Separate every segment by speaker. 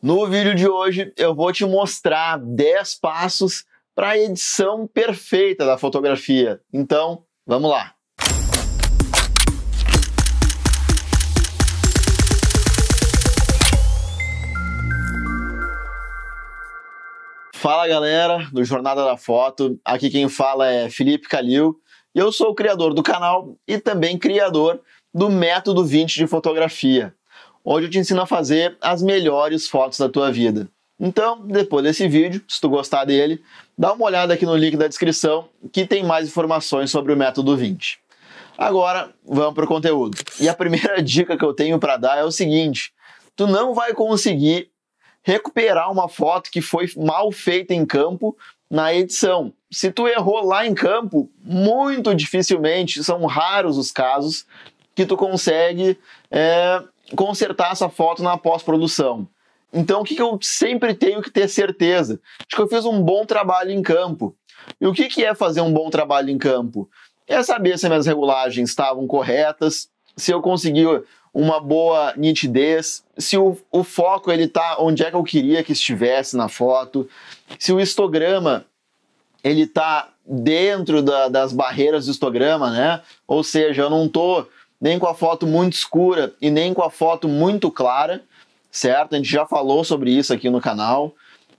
Speaker 1: No vídeo de hoje eu vou te mostrar 10 passos para a edição perfeita da fotografia. Então, vamos lá. Fala galera do Jornada da Foto, aqui quem fala é Felipe Calil e eu sou o criador do canal e também criador do Método 20 de Fotografia onde eu te ensino a fazer as melhores fotos da tua vida. Então, depois desse vídeo, se tu gostar dele, dá uma olhada aqui no link da descrição que tem mais informações sobre o método 20. Agora, vamos para o conteúdo. E a primeira dica que eu tenho para dar é o seguinte: tu não vai conseguir recuperar uma foto que foi mal feita em campo na edição. Se tu errou lá em campo, muito dificilmente, são raros os casos que tu consegue é, consertar essa foto na pós-produção. Então, o que, que, eu sempre tenho que ter certeza? De que eu fiz um bom trabalho em campo. E o que, que é fazer um bom trabalho em campo? É saber se minhas regulagens estavam corretas, se eu consegui uma boa nitidez, se o, o foco ele tá onde é que eu queria que estivesse na foto, se o histograma ele tá dentro da, das barreiras do histograma, né? Ou seja, eu não tô nem com a foto muito escura e nem com a foto muito clara, certo? A gente já falou sobre isso aqui no canal.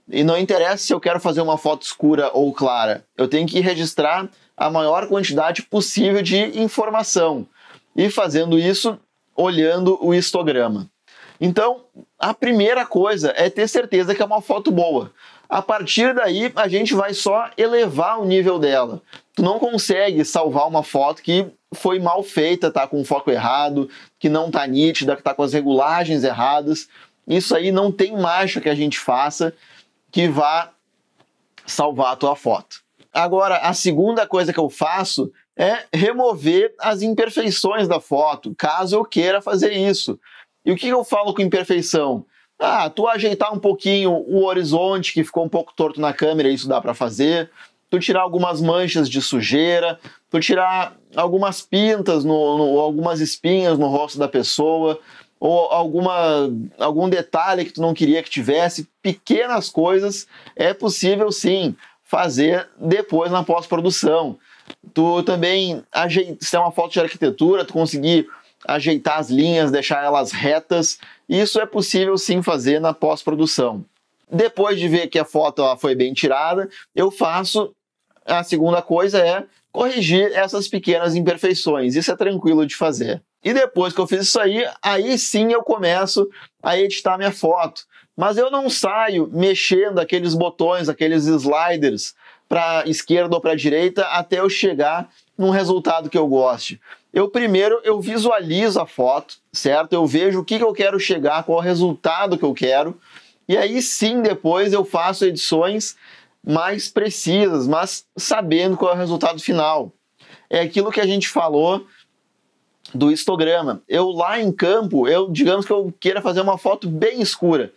Speaker 1: E não interessa se eu quero fazer uma foto escura ou clara, eu tenho que registrar a maior quantidade possível de informação. E fazendo isso, olhando o histograma. Então, a primeira coisa é ter certeza que é uma foto boa. A partir daí, a gente vai só elevar o nível dela. Tu não consegue salvar uma foto que foi mal feita, tá com o foco errado, que não tá nítida, que tá com as regulagens erradas. Isso aí não tem macho que a gente faça que vá salvar a tua foto. Agora, a segunda coisa que eu faço é remover as imperfeições da foto, caso eu queira fazer isso. E o que eu falo com imperfeição? Ah, tu ajeitar um pouquinho o horizonte que ficou um pouco torto na câmera, isso dá para fazer. Tu tirar algumas manchas de sujeira, tu tirar algumas pintas, no, no, algumas espinhas no rosto da pessoa, ou alguma, algum detalhe que tu não queria que tivesse, pequenas coisas, é possível sim fazer depois na pós-produção. Tu também ajeitar, se é uma foto de arquitetura, tu conseguir ajeitar as linhas, deixar elas retas. Isso é possível sim fazer na pós-produção. Depois de ver que a foto foi bem tirada, eu faço. A segunda coisa é corrigir essas pequenas imperfeições. Isso é tranquilo de fazer. E depois que eu fiz isso aí, aí sim eu começo a editar minha foto. Mas eu não saio mexendo aqueles botões, aqueles sliders para esquerda ou para direita até eu chegar num resultado que eu goste. Eu primeiro eu visualizo a foto, certo? Eu vejo o que, que eu quero chegar, qual o resultado que eu quero. E aí sim, depois eu faço edições mais precisas, mas sabendo qual é o resultado final. É aquilo que a gente falou do histograma. Eu lá em campo, eu digamos que eu queira fazer uma foto bem escura.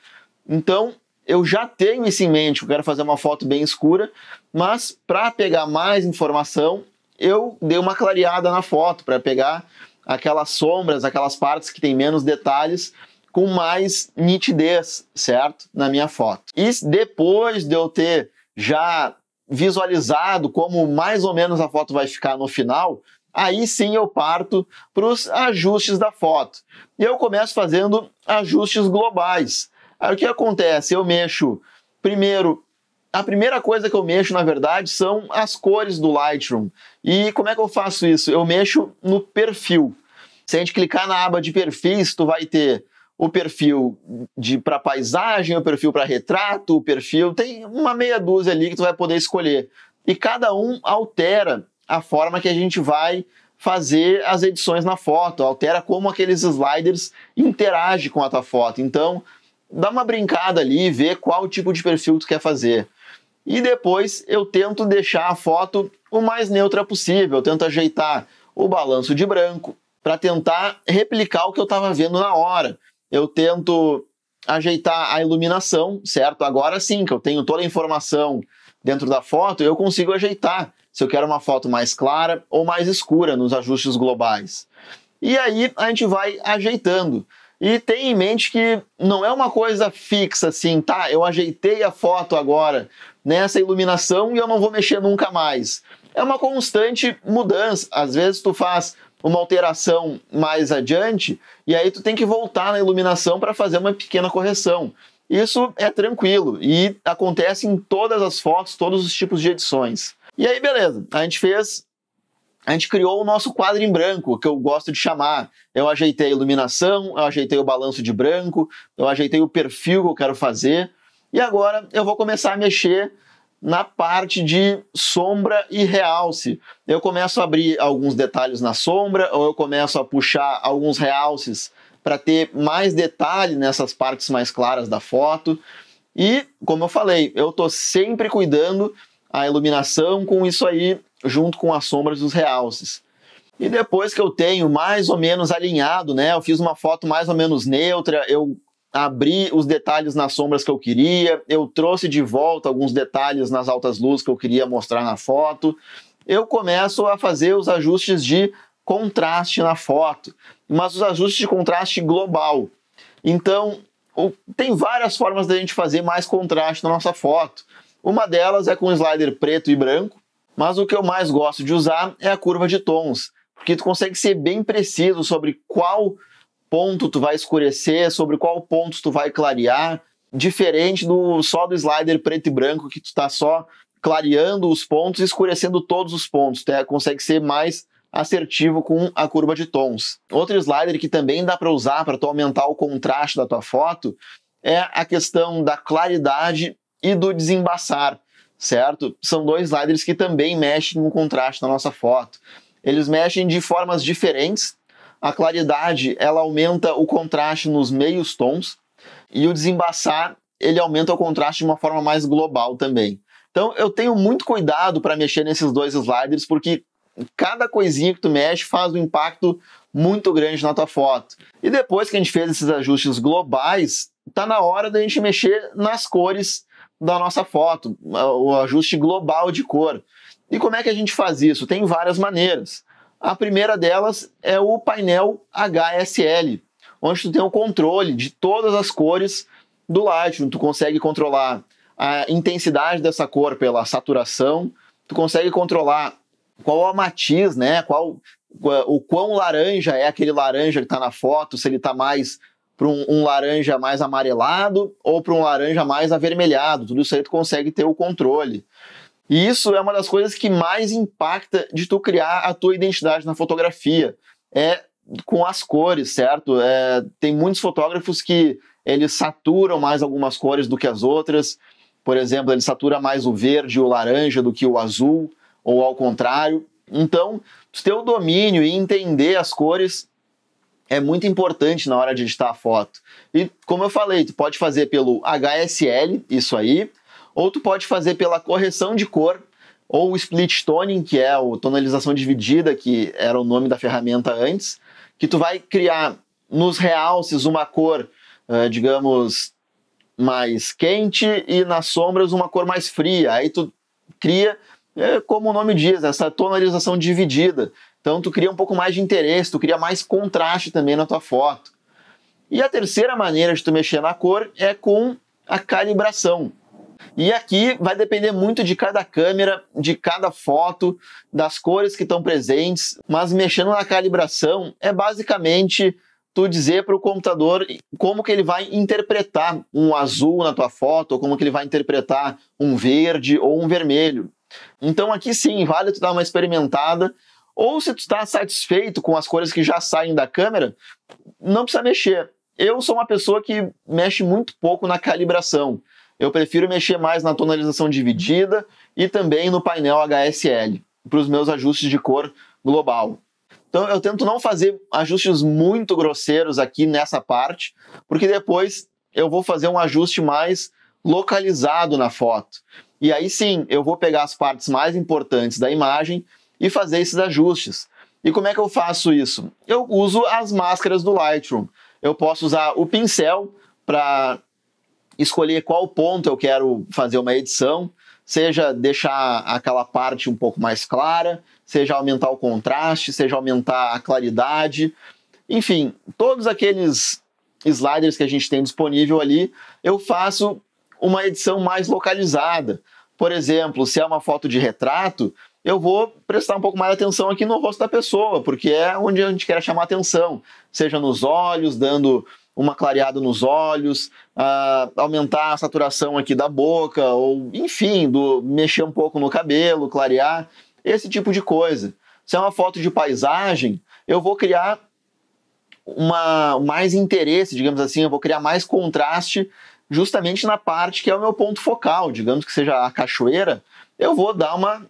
Speaker 1: Então, eu já tenho isso em mente, eu quero fazer uma foto bem escura, mas para pegar mais informação, eu dei uma clareada na foto para pegar aquelas sombras, aquelas partes que tem menos detalhes com mais nitidez, certo? Na minha foto. E depois de eu ter já visualizado como mais ou menos a foto vai ficar no final, aí sim eu parto para os ajustes da foto. eu começo fazendo ajustes globais. Aí o que acontece? Eu mexo primeiro a primeira coisa que eu mexo, na verdade, são as cores do Lightroom. E como é que eu faço isso? Eu mexo no perfil. Se a gente clicar na aba de perfis, tu vai ter o perfil de para paisagem, o perfil para retrato, o perfil, tem uma meia dúzia ali que tu vai poder escolher. E cada um altera a forma que a gente vai fazer as edições na foto, altera como aqueles sliders interagem com a tua foto. Então, dá uma brincada ali e vê qual tipo de perfil tu quer fazer. E depois eu tento deixar a foto o mais neutra possível, eu tento ajeitar o balanço de branco para tentar replicar o que eu estava vendo na hora. Eu tento ajeitar a iluminação, certo? Agora sim, que eu tenho toda a informação dentro da foto, eu consigo ajeitar se eu quero uma foto mais clara ou mais escura nos ajustes globais. E aí a gente vai ajeitando. E tem em mente que não é uma coisa fixa assim, tá? Eu ajeitei a foto agora nessa né, iluminação e eu não vou mexer nunca mais. É uma constante mudança. Às vezes tu faz uma alteração mais adiante e aí tu tem que voltar na iluminação para fazer uma pequena correção. Isso é tranquilo e acontece em todas as fotos, todos os tipos de edições. E aí, beleza, a gente fez a gente criou o nosso quadro em branco, que eu gosto de chamar. Eu ajeitei a iluminação, eu ajeitei o balanço de branco, eu ajeitei o perfil que eu quero fazer, e agora eu vou começar a mexer na parte de sombra e realce. Eu começo a abrir alguns detalhes na sombra, ou eu começo a puxar alguns realces para ter mais detalhe nessas partes mais claras da foto. E, como eu falei, eu estou sempre cuidando a iluminação com isso aí, junto com as sombras dos realces. E depois que eu tenho mais ou menos alinhado, né? Eu fiz uma foto mais ou menos neutra, eu abri os detalhes nas sombras que eu queria, eu trouxe de volta alguns detalhes nas altas luzes que eu queria mostrar na foto. Eu começo a fazer os ajustes de contraste na foto, mas os ajustes de contraste global. Então, tem várias formas da gente fazer mais contraste na nossa foto. Uma delas é com slider preto e branco, mas o que eu mais gosto de usar é a curva de tons, porque tu consegue ser bem preciso sobre qual ponto tu vai escurecer, sobre qual ponto tu vai clarear, diferente do só do slider preto e branco que tu está só clareando os pontos e escurecendo todos os pontos, é consegue ser mais assertivo com a curva de tons. Outro slider que também dá para usar para tu aumentar o contraste da tua foto é a questão da claridade e do desembaçar, certo? São dois sliders que também mexem no contraste da nossa foto. Eles mexem de formas diferentes, a claridade, ela aumenta o contraste nos meios tons e o desembaçar, ele aumenta o contraste de uma forma mais global também. Então, eu tenho muito cuidado para mexer nesses dois sliders, porque cada coisinha que tu mexe faz um impacto muito grande na tua foto. E depois que a gente fez esses ajustes globais, tá na hora da gente mexer nas cores da nossa foto, o ajuste global de cor. E como é que a gente faz isso? Tem várias maneiras. A primeira delas é o painel HSL, onde tu tem o controle de todas as cores do Lightroom. Tu consegue controlar a intensidade dessa cor pela saturação, tu consegue controlar qual o matiz, né? Qual o quão laranja é aquele laranja que está na foto, se ele está mais para um, um, laranja mais amarelado ou para um laranja mais avermelhado. Tudo isso aí tu consegue ter o controle. E isso é uma das coisas que mais impacta de tu criar a tua identidade na fotografia. É com as cores, certo? É, tem muitos fotógrafos que eles saturam mais algumas cores do que as outras. Por exemplo, ele satura mais o verde e o laranja do que o azul, ou ao contrário. Então, ter o domínio e entender as cores é muito importante na hora de editar a foto. E como eu falei, tu pode fazer pelo HSL, isso aí, ou tu pode fazer pela correção de cor, ou o split toning, que é a tonalização dividida, que era o nome da ferramenta antes, que tu vai criar nos realces uma cor, uh, digamos, mais quente e nas sombras uma cor mais fria. Aí tu cria, eh, como o nome diz, essa tonalização dividida. Então tu cria um pouco mais de interesse, tu cria mais contraste também na tua foto. E a terceira maneira de tu mexer na cor é com a calibração. E aqui vai depender muito de cada câmera, de cada foto, das cores que estão presentes, mas mexendo na calibração é basicamente tu dizer para o computador como que ele vai interpretar um azul na tua foto, ou como que ele vai interpretar um verde ou um vermelho. Então aqui sim, vale tu dar uma experimentada, ou se tu está satisfeito com as cores que já saem da câmera, não precisa mexer. Eu sou uma pessoa que mexe muito pouco na calibração eu prefiro mexer mais na tonalização dividida e também no painel HSL, para os meus ajustes de cor global. Então eu tento não fazer ajustes muito grosseiros aqui nessa parte, porque depois eu vou fazer um ajuste mais localizado na foto. E aí sim, eu vou pegar as partes mais importantes da imagem e fazer esses ajustes. E como é que eu faço isso? Eu uso as máscaras do Lightroom. Eu posso usar o pincel para escolher qual ponto eu quero fazer uma edição, seja deixar aquela parte um pouco mais clara, seja aumentar o contraste, seja aumentar a claridade. Enfim, todos aqueles sliders que a gente tem disponível ali, eu faço uma edição mais localizada. Por exemplo, se é uma foto de retrato, eu vou prestar um pouco mais atenção aqui no rosto da pessoa, porque é onde a gente quer chamar atenção, seja nos olhos, dando uma clareada nos olhos, uh, aumentar a saturação aqui da boca, ou enfim, do mexer um pouco no cabelo, clarear, esse tipo de coisa. Se é uma foto de paisagem, eu vou criar uma, mais interesse, digamos assim, eu vou criar mais contraste justamente na parte que é o meu ponto focal, digamos que seja a cachoeira, eu vou dar uma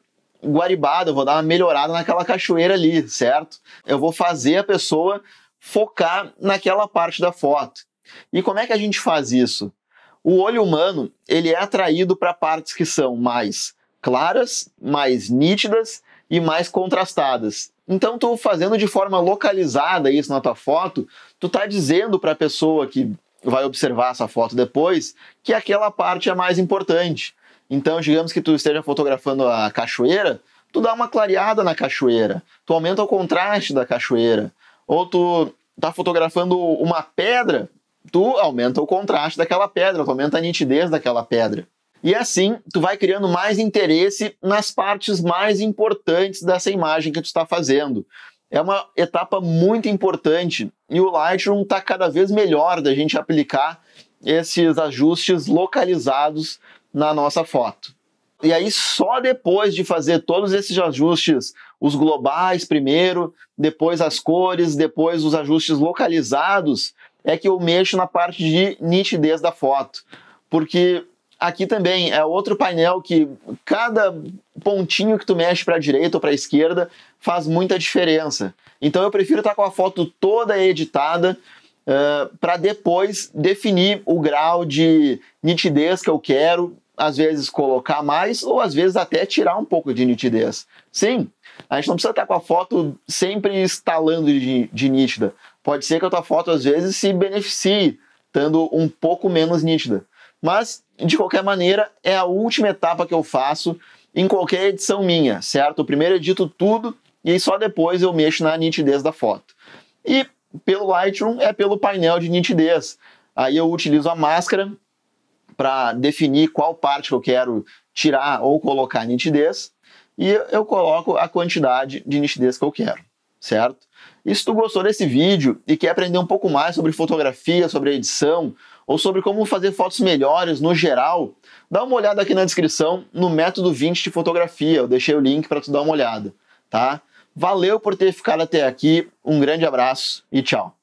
Speaker 1: guaribada, eu vou dar uma melhorada naquela cachoeira ali, certo? Eu vou fazer a pessoa focar naquela parte da foto. E como é que a gente faz isso? O olho humano ele é atraído para partes que são mais claras, mais nítidas e mais contrastadas. Então, tu fazendo de forma localizada isso na tua foto, tu tá dizendo para a pessoa que vai observar essa foto depois que aquela parte é mais importante. Então, digamos que tu esteja fotografando a cachoeira, tu dá uma clareada na cachoeira, tu aumenta o contraste da cachoeira, ou tu tá fotografando uma pedra, tu aumenta o contraste daquela pedra, tu aumenta a nitidez daquela pedra. E assim, tu vai criando mais interesse nas partes mais importantes dessa imagem que tu está fazendo. É uma etapa muito importante e o Lightroom está cada vez melhor da gente aplicar esses ajustes localizados na nossa foto. E aí, só depois de fazer todos esses ajustes os globais primeiro, depois as cores, depois os ajustes localizados, é que eu mexo na parte de nitidez da foto. Porque aqui também é outro painel que cada pontinho que tu mexe para a direita ou para a esquerda faz muita diferença. Então eu prefiro estar tá com a foto toda editada uh, eh, para depois definir o grau de nitidez que eu quero, às vezes colocar mais ou às vezes até tirar um pouco de nitidez. Sim, a gente não precisa estar com a foto sempre estalando de, de nítida. Pode ser que a tua foto, às vezes, se beneficie estando um pouco menos nítida. Mas, de qualquer maneira, é a última etapa que eu faço em qualquer edição minha, certo? Eu primeiro edito tudo e só depois eu mexo na nitidez da foto. E pelo Lightroom é pelo painel de nitidez. Aí eu utilizo a máscara para definir qual parte que eu quero tirar ou colocar nitidez e eu coloco a quantidade de nitidez que eu quero, certo? E se tu gostou desse vídeo e quer aprender um pouco mais sobre fotografia, sobre edição, ou sobre como fazer fotos melhores no geral, dá uma olhada aqui na descrição no método 20 de fotografia. Eu deixei o link para tu dar uma olhada, tá? Valeu por ter ficado até aqui. Um grande abraço e tchau.